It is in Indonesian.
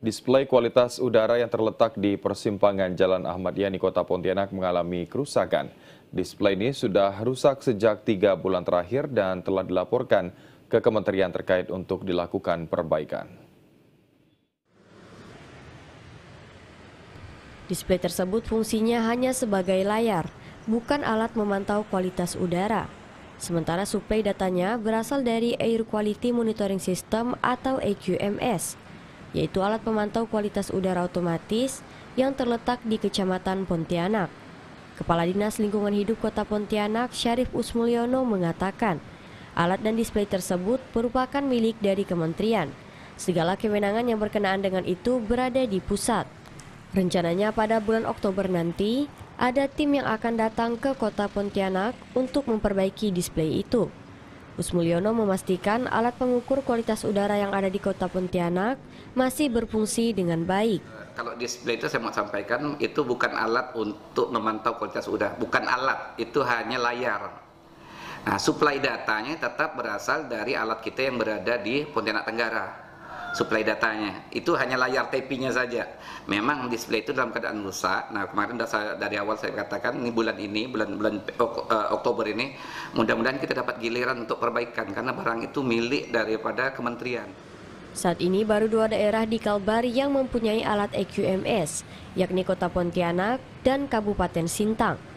Display kualitas udara yang terletak di persimpangan Jalan Ahmad Yani Kota Pontianak mengalami kerusakan. Display ini sudah rusak sejak tiga bulan terakhir dan telah dilaporkan ke kementerian terkait untuk dilakukan perbaikan. Display tersebut fungsinya hanya sebagai layar, bukan alat memantau kualitas udara. Sementara suplai datanya berasal dari Air Quality Monitoring System atau AQMS, yaitu alat pemantau kualitas udara otomatis yang terletak di Kecamatan Pontianak. Kepala Dinas Lingkungan Hidup Kota Pontianak, Syarif Usmulyono mengatakan, alat dan display tersebut merupakan milik dari kementerian. Segala kewenangan yang berkenaan dengan itu berada di pusat. Rencananya pada bulan Oktober nanti, ada tim yang akan datang ke kota Pontianak untuk memperbaiki display itu. Usmulyono memastikan alat pengukur kualitas udara yang ada di kota Pontianak masih berfungsi dengan baik. Kalau display itu saya mau sampaikan itu bukan alat untuk memantau kualitas udara, bukan alat, itu hanya layar. Nah, supply datanya tetap berasal dari alat kita yang berada di Pontianak Tenggara supply datanya itu hanya layar TV-nya saja memang display itu dalam keadaan rusak nah kemarin dari awal saya katakan ini bulan ini bulan bulan eh, Oktober ini mudah-mudahan kita dapat giliran untuk perbaikan karena barang itu milik daripada kementerian saat ini baru dua daerah di Kalbari yang mempunyai alat EQMS, yakni Kota Pontianak dan Kabupaten Sintang.